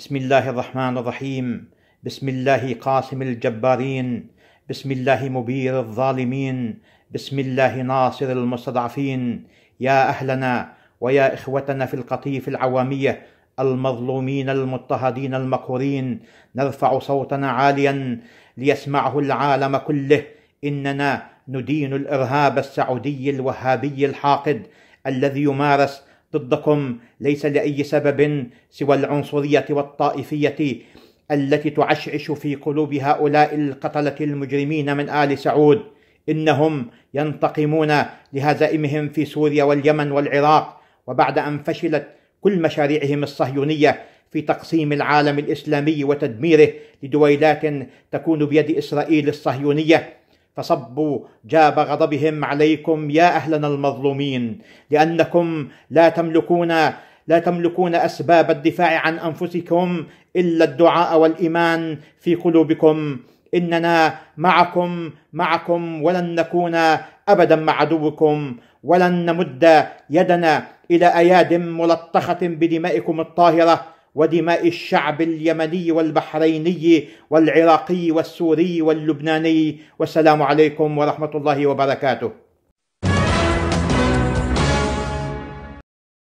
بسم الله الرحمن الرحيم بسم الله قاسم الجبارين بسم الله مبير الظالمين بسم الله ناصر المستضعفين يا أهلنا ويا إخوتنا في القطيف العوامية المظلومين المضطهدين المقهورين نرفع صوتنا عاليا ليسمعه العالم كله إننا ندين الإرهاب السعودي الوهابي الحاقد الذي يمارس ضدكم ليس لاي سبب سوى العنصريه والطائفيه التي تعشعش في قلوب هؤلاء القتله المجرمين من ال سعود انهم ينتقمون لهزائمهم في سوريا واليمن والعراق وبعد ان فشلت كل مشاريعهم الصهيونيه في تقسيم العالم الاسلامي وتدميره لدويلات تكون بيد اسرائيل الصهيونيه فصبوا جاب غضبهم عليكم يا اهلنا المظلومين لانكم لا تملكون لا تملكون اسباب الدفاع عن انفسكم الا الدعاء والايمان في قلوبكم اننا معكم معكم ولن نكون ابدا مع عدوكم ولن نمد يدنا الى اياد ملطخه بدمائكم الطاهره ودماء الشعب اليمني والبحريني والعراقي والسوري واللبناني والسلام عليكم ورحمه الله وبركاته